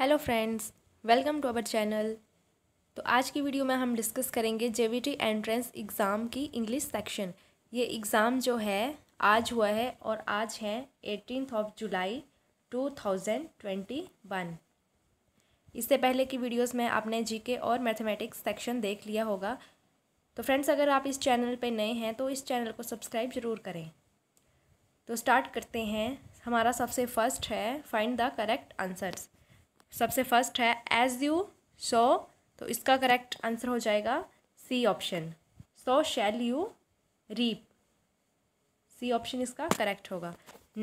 hello friends welcome to our channel तो आज की वीडियो में हम डिस्कस करेंगे जे एंट्रेंस एग्ज़ाम की इंग्लिश सेक्शन ये एग्ज़ाम जो है आज हुआ है और आज है eighteen of July two thousand twenty one इससे पहले की वीडियोस में आपने जीके और मैथमेटिक्स सेक्शन देख लिया होगा तो फ्रेंड्स अगर आप इस चैनल पे नए हैं तो इस चैनल को सब्सक्राइब ज़रूर करें तो स्टार्ट करते हैं हमारा सबसे फर्स्ट है फाइंड द करेक्ट आंसर्स सबसे फर्स्ट है एज यू सो तो इसका करेक्ट आंसर हो जाएगा C option so shall you reap C option इसका करेक्ट होगा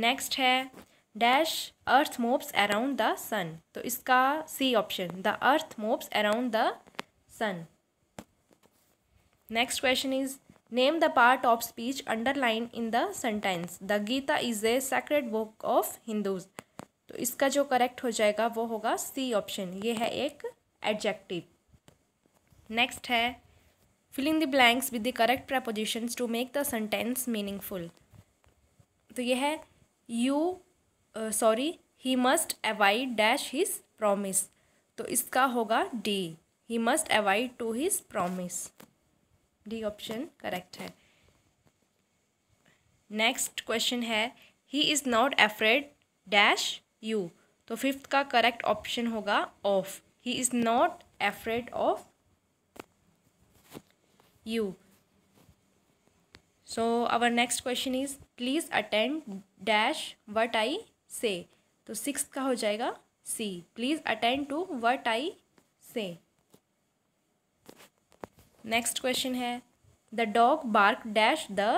नेक्स्ट है dash earth moves around the sun तो इसका C option the earth moves around the sun next question is name the part of speech underline in the sentence the Gita is a sacred book of Hindus तो इसका जो correct हो जाएगा वो होगा C option ये है एक एडजेक्टिव नेक्स्ट है filling the blanks with the correct prepositions to make the sentence meaningful तो यह है you sorry he must avoid dash his promise तो इसका होगा D he must avoid to his promise D option correct है next question है he is not afraid dash you तो fifth का करेक्ट ऑप्शन होगा of he is not afraid of you so our next question is please attend dash what I say तो six का हो जाएगा C please attend to what I say next question है the dog bark dash the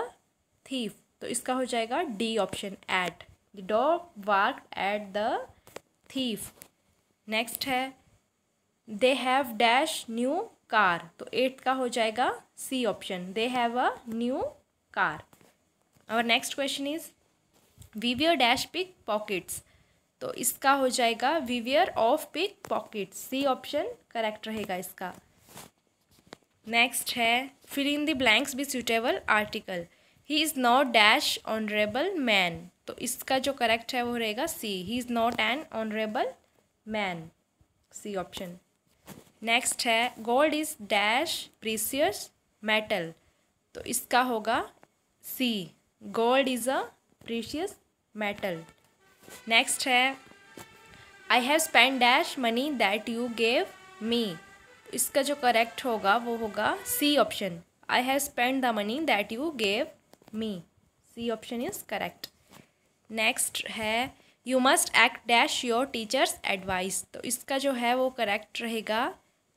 thief तो इसका हो जाएगा D option at the dog bark at the thief next है they have dash new car तो एट का हो जाएगा C option they have a new car और next question is beware dash pickpockets तो इसका हो जाएगा beware of pickpocket C option correct रहेगा इसका नेक्स्ट है filling the blanks by suitable article he is not dash honourable man तो इसका जो करेक्ट है वो रहेगा C he is not an honourable man C option next है gold is dash precious metal तो इसका होगा C gold is a precious metal next है I have spend dash money that you gave me इसका जो correct होगा वो होगा C option I have spend the money that you gave me C option is correct next है you must act dash your teachers advice तो इसका जो है वो करेक्ट रहेगा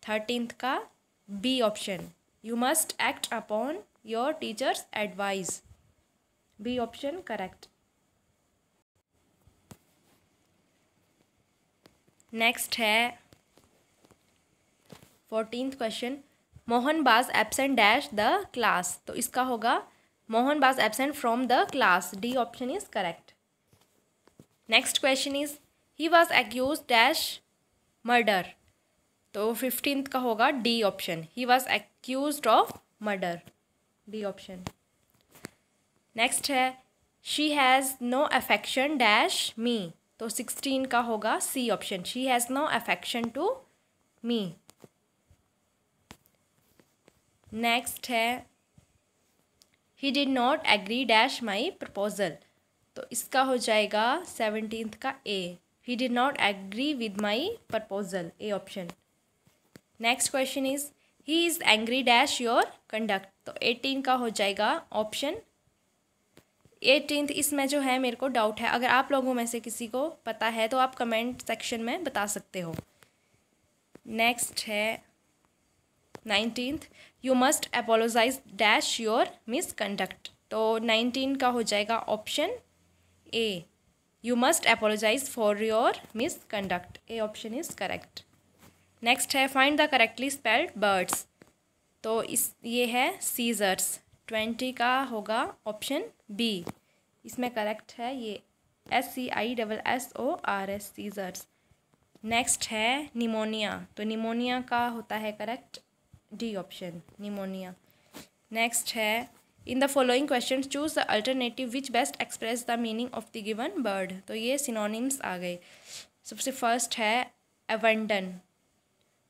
थर्टींथ का B option you must act upon your teachers advice B option correct next है fourteen question Mohan was absent dash the class तो इसका होगा Mohan was absent from the class D option is correct next question is he was accuse dash murder तो fifteenth का होगा D option he was accuse of murder D option next है she has no affection dash me तो sixteen का होगा C option she has no affection to me next है he did not agree dash my proposal तो इसका हो जाएगा seventeen का A he did not agree with my proposal A option next question is he is angry dash your conduct तो eighteen का हो जाएगा ऑप्शन एटीनथ इसमें जो है मेरे को डाउट है अगर आप लोगों में से किसी को पता है तो आप कमेंट सेक्शन में बता सकते हो नेक्स्ट है nineteenth you must apologize dash your misconduct तो नाइनटीन का हो जाएगा option A you must apologize for your misconduct A option is correct next है find the correctly spelled words तो इस ये है सीजर्स ट्वेंटी का होगा ऑप्शन बी इसमें करेक्ट है ये S C I double S O R S scissors next है निमोनिया तो निमोनिया का होता है correct D option pneumonia next है in the following question choose the alternative which best express the meaning of the given word तो ये synonyms आ गए सबसे फर्स्ट है एवंडन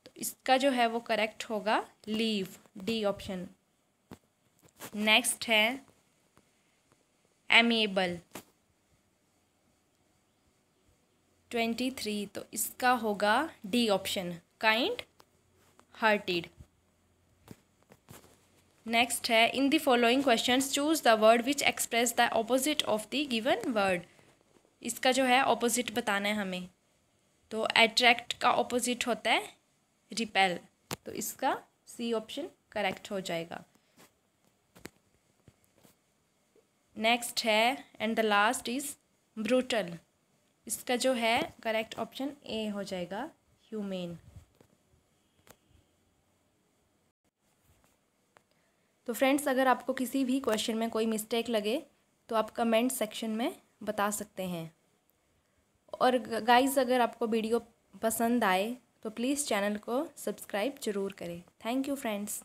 तो इसका जो है वो करेक्ट होगा लीव डी ऑप्शन नेक्स्ट है एमेबल ट्वेंटी थ्री तो इसका होगा D option kind hearted next है in the following question choose the word which express the opposite of the given word इसका जो है ऑपोजिट बताना है हमें तो एट्रैक्ट का ऑपोजिट होता है रिपेल तो इसका सी ऑप्शन करेक्ट हो जाएगा नेक्स्ट है and the last is brutal इसका जो है करेक्ट ऑप्शन ए हो जाएगा ह्यूमेन तो फ्रेंड्स अगर आपको किसी भी क्वेश्चन में कोई मिस्टेक लगे तो आप कमेंट सेक्शन में बता सकते हैं और गाइस अगर आपको वीडियो पसंद आए तो प्लीज़ चैनल को सब्सक्राइब ज़रूर करें थैंक यू फ्रेंड्स